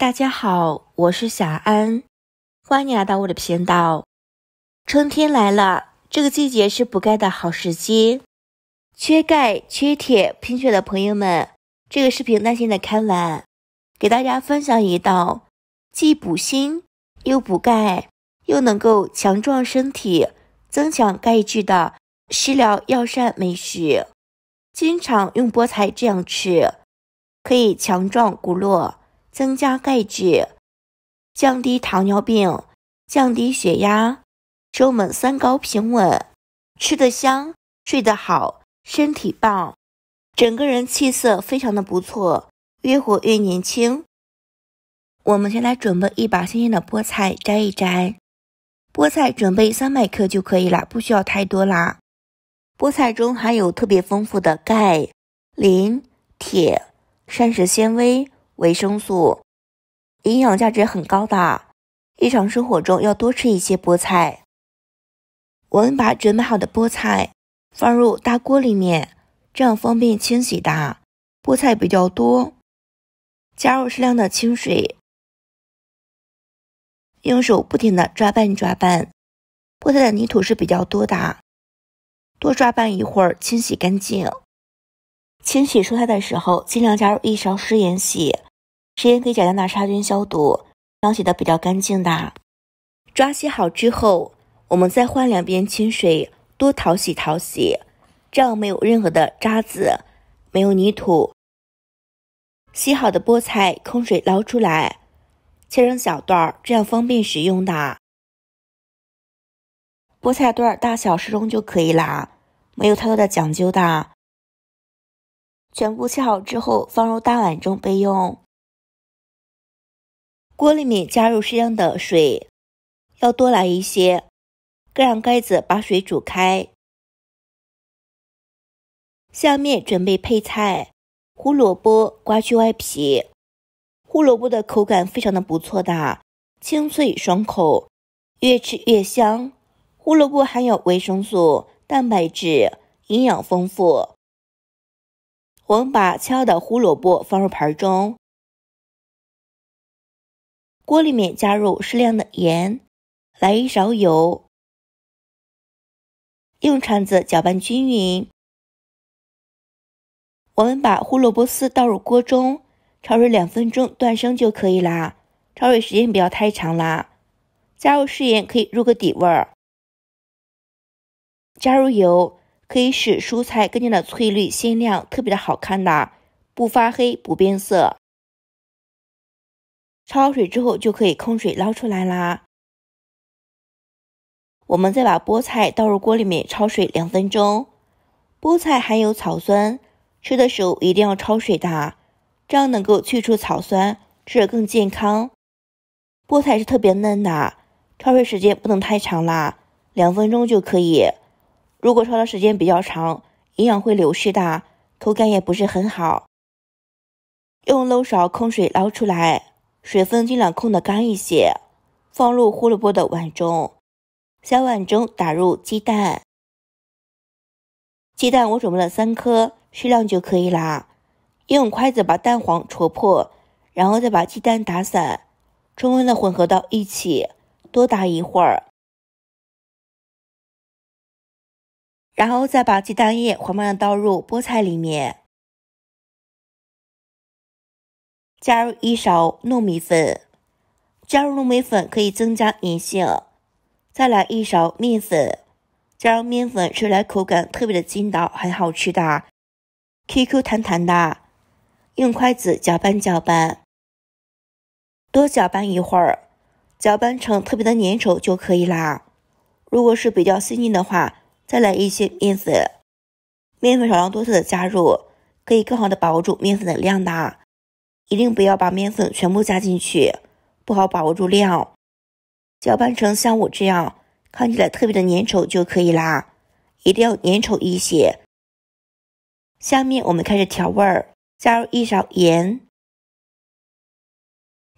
大家好，我是小安，欢迎你来到我的频道。春天来了，这个季节是补钙的好时机。缺钙、缺铁、贫血的朋友们，这个视频耐心的看完，给大家分享一道既补锌又补钙，又能够强壮身体、增强钙质的食疗药膳美食。经常用菠菜这样吃，可以强壮骨络。增加钙质，降低糖尿病，降低血压，使我们三高平稳，吃得香，睡得好，身体棒，整个人气色非常的不错，越活越年轻。我们先来准备一把新鲜的菠菜，摘一摘。菠菜准备三百克就可以了，不需要太多啦。菠菜中含有特别丰富的钙、磷、铁、膳食纤维。维生素，营养价值很高的。日常生活中要多吃一些菠菜。我们把准备好的菠菜放入大锅里面，这样方便清洗的。菠菜比较多，加入适量的清水，用手不停的抓拌抓拌。菠菜的泥土是比较多的，多抓拌一会儿，清洗干净。清洗蔬菜的时候，尽量加入一勺食盐洗。接给贾家娜杀菌消毒，清洗的比较干净的。抓洗好之后，我们再换两遍清水，多淘洗淘洗，这样没有任何的渣子，没有泥土。洗好的菠菜控水捞出来，切成小段儿，这样方便食用的。菠菜段大小适中就可以啦，没有太多的讲究的。全部切好之后，放入大碗中备用。锅里面加入适量的水，要多来一些，盖上盖子把水煮开。下面准备配菜，胡萝卜刮去外皮，胡萝卜的口感非常的不错的，清脆爽口，越吃越香。胡萝卜含有维生素、蛋白质，营养丰富。我们把切好的胡萝卜放入盘中。锅里面加入适量的盐，来一勺油，用铲子搅拌均匀。我们把胡萝卜丝倒入锅中，焯水两分钟断生就可以啦。焯水时间不要太长啦。加入食盐可以入个底味儿，加入油可以使蔬菜更加的翠绿鲜亮，特别的好看呐，不发黑不变色。焯好水之后就可以控水捞出来啦。我们再把菠菜倒入锅里面焯水两分钟。菠菜含有草酸，吃的时候一定要焯水的，这样能够去除草酸，吃着更健康。菠菜是特别嫩的，焯水时间不能太长啦，两分钟就可以。如果焯的时间比较长，营养会流失的，口感也不是很好。用漏勺控水捞出来。水分尽量控的干一些，放入胡萝卜的碗中。小碗中打入鸡蛋，鸡蛋我准备了三颗，适量就可以啦。用筷子把蛋黄戳破，然后再把鸡蛋打散，充分的混合到一起，多打一会儿。然后再把鸡蛋液缓慢的倒入菠菜里面。加入一勺糯米粉，加入糯米粉可以增加粘性。再来一勺面粉，加入面粉吃来口感特别的筋道，很好吃的，Q Q 弹弹的。用筷子搅拌搅拌，多搅拌一会儿，搅拌成特别的粘稠就可以啦。如果是比较细腻的话，再来一些面粉，面粉少量多次的加入，可以更好的把握住面粉的量的。一定不要把面粉全部加进去，不好把握住量，搅拌成像我这样看起来特别的粘稠就可以啦，一定要粘稠一些。下面我们开始调味儿，加入一勺盐，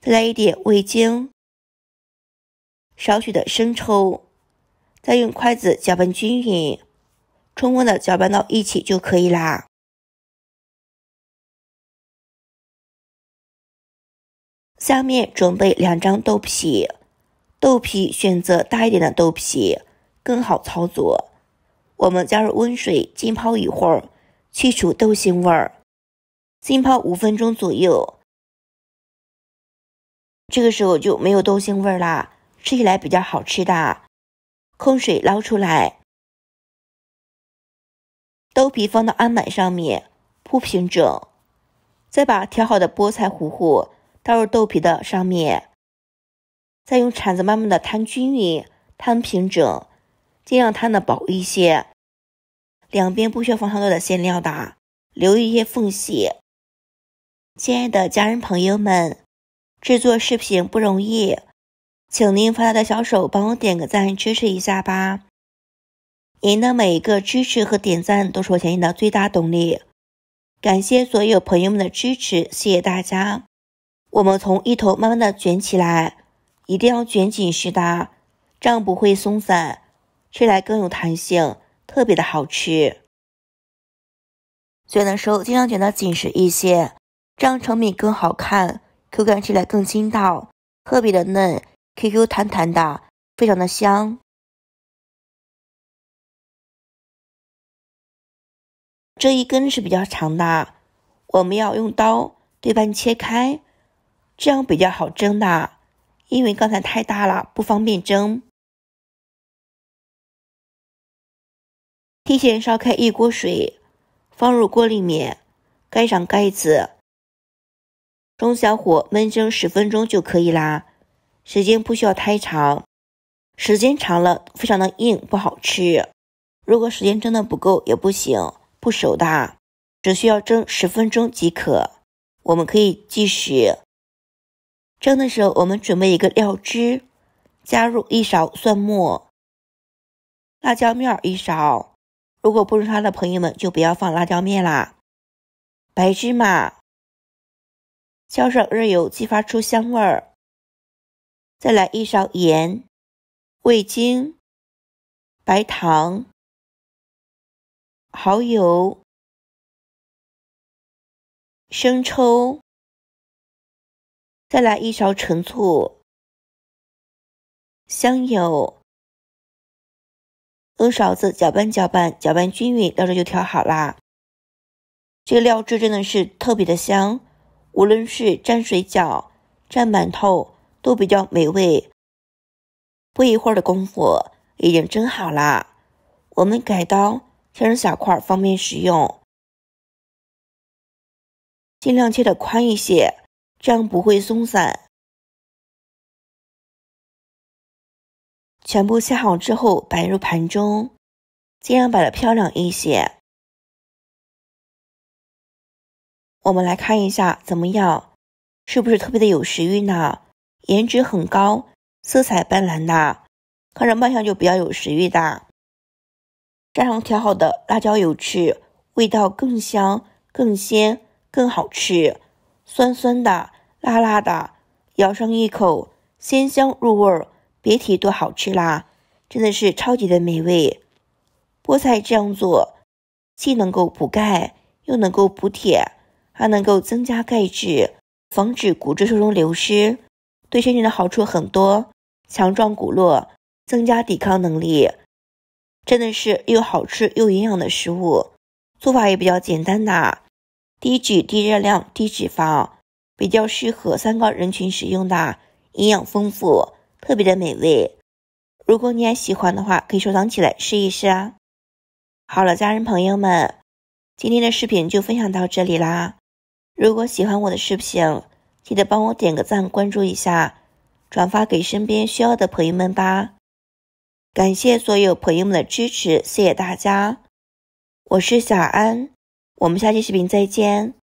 再来一点味精，少许的生抽，再用筷子搅拌均匀，充分的搅拌到一起就可以啦。下面准备两张豆皮，豆皮选择大一点的豆皮更好操作。我们加入温水浸泡一会儿，去除豆腥味儿，浸泡五分钟左右，这个时候就没有豆腥味儿啦，吃起来比较好吃的。控水捞出来，豆皮放到案板上面铺平整，再把调好的菠菜糊糊。倒入豆皮的上面，再用铲子慢慢的摊均匀，摊平整，尽量摊的薄一些，两边不需要放太多的馅料的，留一些缝隙。亲爱的家人朋友们，制作视频不容易，请您发财的小手帮我点个赞支持一下吧！您的每一个支持和点赞都是我前进的最大动力，感谢所有朋友们的支持，谢谢大家。我们从一头慢慢的卷起来，一定要卷紧实的，这样不会松散，吃来更有弹性，特别的好吃。卷的时候尽量卷的紧实一些，这样成品更好看，口感吃来更筋道，特别的嫩，Q Q 弹弹的，非常的香。这一根是比较长的，我们要用刀对半切开。这样比较好蒸的，因为刚才太大了，不方便蒸。提前烧开一锅水，放入锅里面，盖上盖子，中小火焖蒸十分钟就可以啦。时间不需要太长，时间长了非常的硬，不好吃。如果时间蒸的不够也不行，不熟的。只需要蒸十分钟即可。我们可以计时。蒸的时候，我们准备一个料汁，加入一勺蒜末、辣椒面一勺。如果不吃辣的朋友们就不要放辣椒面啦。白芝麻，浇上热油，激发出香味儿。再来一勺盐、味精、白糖、蚝油、生抽。再来一勺陈醋、香油，用勺子搅拌搅拌，搅拌均匀，料汁就调好啦。这个料汁真的是特别的香，无论是蘸水饺、蘸馒头都比较美味。不一会儿的功夫，已经蒸好啦。我们改刀切成小块，方便食用，尽量切的宽一些。这样不会松散。全部切好之后，摆入盘中，尽量摆的漂亮一些。我们来看一下怎么样，是不是特别的有食欲呢？颜值很高，色彩斑斓的，看着卖相就比较有食欲的。加上调好的辣椒油吃，味道更香、更鲜、更好吃。酸酸的，辣辣的，咬上一口，鲜香入味儿，别提多好吃啦！真的是超级的美味。菠菜这样做，既能够补钙，又能够补铁，还能够增加钙质，防止骨质疏松流失，对身体的好处很多，强壮骨络，增加抵抗能力，真的是又好吃又营养的食物，做法也比较简单呐。低脂、低热量、低脂肪，比较适合三高人群食用的，营养丰富，特别的美味。如果你也喜欢的话，可以收藏起来试一试啊！好了，家人朋友们，今天的视频就分享到这里啦。如果喜欢我的视频，记得帮我点个赞、关注一下，转发给身边需要的朋友们吧。感谢所有朋友们的支持，谢谢大家！我是小安。我们下期视频再见。